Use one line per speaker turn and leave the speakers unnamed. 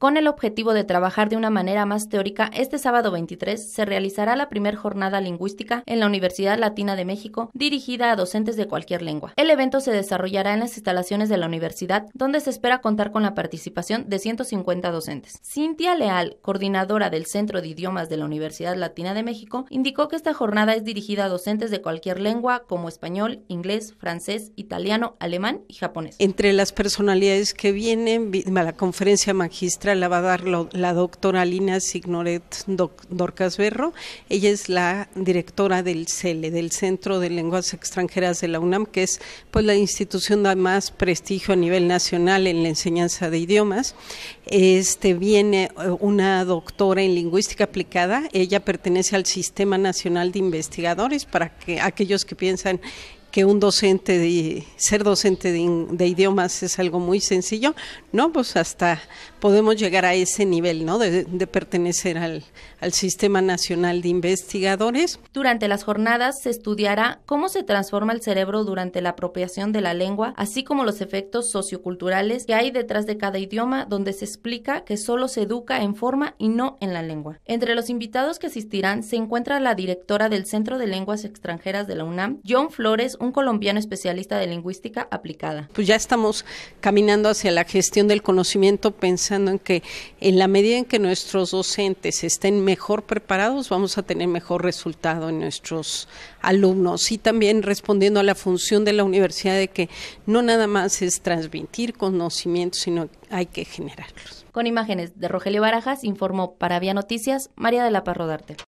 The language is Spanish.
Con el objetivo de trabajar de una manera más teórica, este sábado 23 se realizará la primera jornada lingüística en la Universidad Latina de México dirigida a docentes de cualquier lengua. El evento se desarrollará en las instalaciones de la universidad, donde se espera contar con la participación de 150 docentes. Cintia Leal, coordinadora del Centro de Idiomas de la Universidad Latina de México, indicó que esta jornada es dirigida a docentes de cualquier lengua como español, inglés,
francés, italiano, alemán y japonés. Entre las personalidades que vienen, a la conferencia magistral, la va a dar la doctora Lina Signoret Dorcas Berro. Ella es la directora del CELE, del Centro de Lenguas Extranjeras de la UNAM, que es pues la institución de más prestigio a nivel nacional en la enseñanza de idiomas. Este viene eh, una doctora en lingüística aplicada. Ella pertenece al Sistema Nacional de Investigadores para que aquellos que piensan que un docente de ser docente de, idiomas es algo muy sencillo, no, pues hasta podemos llegar a ese nivel, ¿no? De, pertenecer al, al Sistema Nacional de Investigadores.
Durante las jornadas se estudiará cómo se transforma el cerebro durante la apropiación de la lengua, así como los efectos socioculturales que hay detrás de cada idioma, donde se explica que solo se educa en forma y no en la lengua. Entre los invitados que asistirán se encuentra la directora del Centro de Lenguas Extranjeras de la UNAM, John Flores un colombiano especialista
de lingüística aplicada. Pues ya estamos caminando hacia la gestión del conocimiento pensando en que en la medida en que nuestros docentes estén mejor preparados, vamos a tener mejor resultado en nuestros alumnos. Y también respondiendo a la función de la universidad de que no nada más es transmitir conocimientos, sino hay que generarlos. Con imágenes de Rogelio
Barajas, informó para Vía Noticias
María de la Parro
darte.